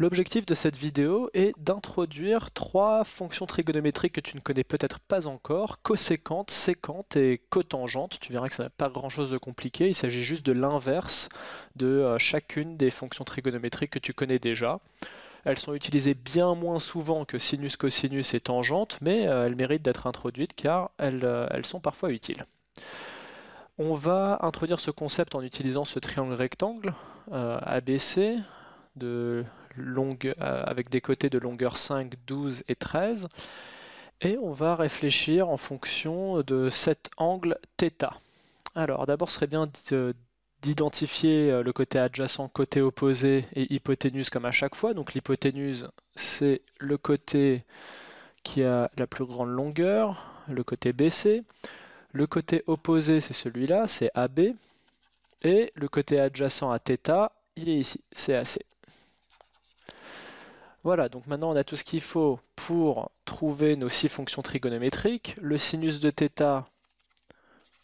L'objectif de cette vidéo est d'introduire trois fonctions trigonométriques que tu ne connais peut-être pas encore, coséquente, sécante et cotangente. Tu verras que ça n'a pas grand-chose de compliqué, il s'agit juste de l'inverse de euh, chacune des fonctions trigonométriques que tu connais déjà. Elles sont utilisées bien moins souvent que sinus, cosinus et tangente, mais euh, elles méritent d'être introduites car euh, elles, sont parfois utiles. On va introduire ce concept en utilisant ce triangle rectangle, ABC, de longue, euh, avec des côtés de longueur 5, 12 et 13. Et on va réfléchir en fonction de cet angle θ. Alors d'abord, ce serait bien d'identifier euh, le côté adjacent, côté opposé et hypoténuse comme à chaque fois. Donc l'hypoténuse, c'est le côté qui a la plus grande longueur, le côté BC. Le côté opposé, c'est celui-là, c'est AB. Et le côté adjacent à θ, il est ici, c'est AC. Voilà, donc maintenant on a tout ce qu'il faut pour trouver nos six fonctions trigonométriques. Le sinus de θ,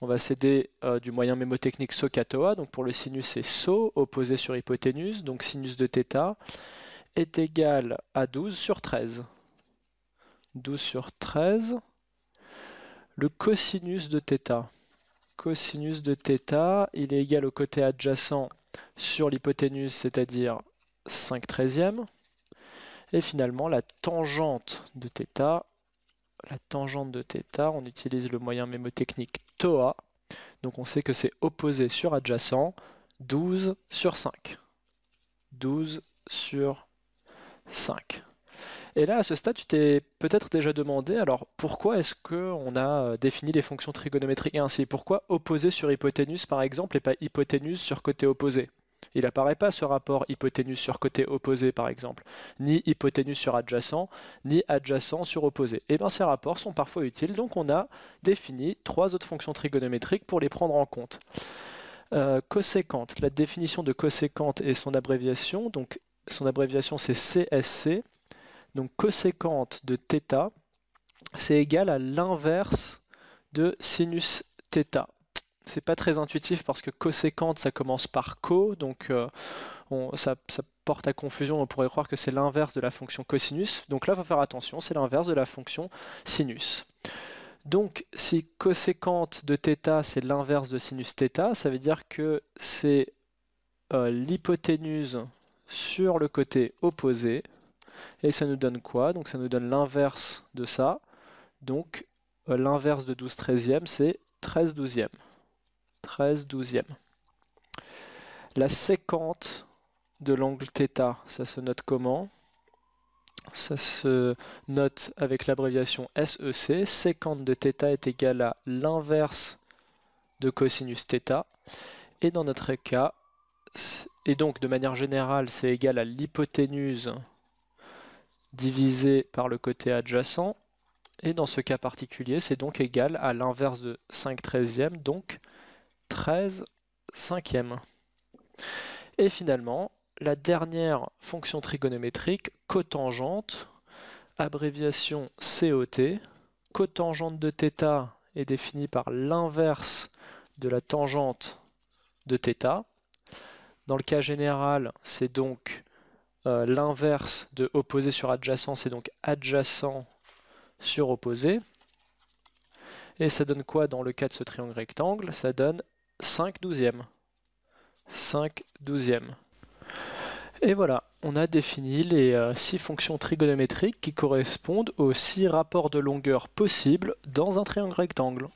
on va s'aider euh, du moyen mémotechnique so Donc pour le sinus, c'est SO opposé sur hypoténuse. Donc sinus de θ est égal à 12 sur 13. 12 sur 13. Le cosinus de θ. Cosinus de θ, il est égal au côté adjacent sur l'hypoténuse, c'est-à-dire 5 treizièmes. Et finalement, la tangente de θ, la tangente de on utilise le moyen mémotechnique TOA. Donc on sait que c'est opposé sur adjacent, 12 sur 5. 12 sur 5. Et là, à ce stade, tu t'es peut-être déjà demandé, alors pourquoi est-ce qu'on a euh, défini les fonctions trigonométriques ainsi Pourquoi opposé sur hypoténuse, par exemple, et pas hypoténuse sur côté opposé il n'apparaît pas ce rapport hypoténuse sur côté opposé, par exemple, ni hypoténuse sur adjacent, ni adjacent sur opposé. Et eh bien ces rapports sont parfois utiles, donc on a défini trois autres fonctions trigonométriques pour les prendre en compte. Euh, la définition de coséquente et son abréviation, donc son abréviation c'est CSC, donc coséquente de θ, c'est égal à l'inverse de sinus θ c'est pas très intuitif parce que coséquente, ça commence par co, donc euh, ça, porte à confusion, on pourrait croire que c'est l'inverse de la fonction cosinus. Donc là, il faut faire attention, c'est l'inverse de la fonction sinus. Donc si coséquente de θ, c'est l'inverse de sinus θ, ça veut dire que c'est euh, l'hypoténuse sur le côté opposé, et ça nous donne quoi Donc ça nous donne l'inverse de ça, donc euh, l'inverse de 12 13e c'est 13 douzièmes. 13 12e La sécante de l'angle θ, ça se note comment Ça se note avec l'abréviation SEC. Sécante de θ est égale à l'inverse de cosinus θ. Et dans notre cas, et donc de manière générale, c'est égal à l'hypoténuse divisé par le côté adjacent. Et dans ce cas particulier, c'est donc égal à l'inverse de 5 13 donc 13 cinquièmes. Et finalement, la dernière fonction trigonométrique, cotangente, abréviation COT, cotangente de θ est définie par l'inverse de la tangente de θ. Dans le cas général, c'est donc euh, l'inverse de opposé sur adjacent, c'est donc adjacent sur opposé. Et ça donne quoi dans le cas de ce triangle rectangle Ça donne 5 douzièmes. 5 douzièmes. Et voilà, on a défini les 6 euh, fonctions trigonométriques qui correspondent aux 6 rapports de longueur possibles dans un triangle rectangle.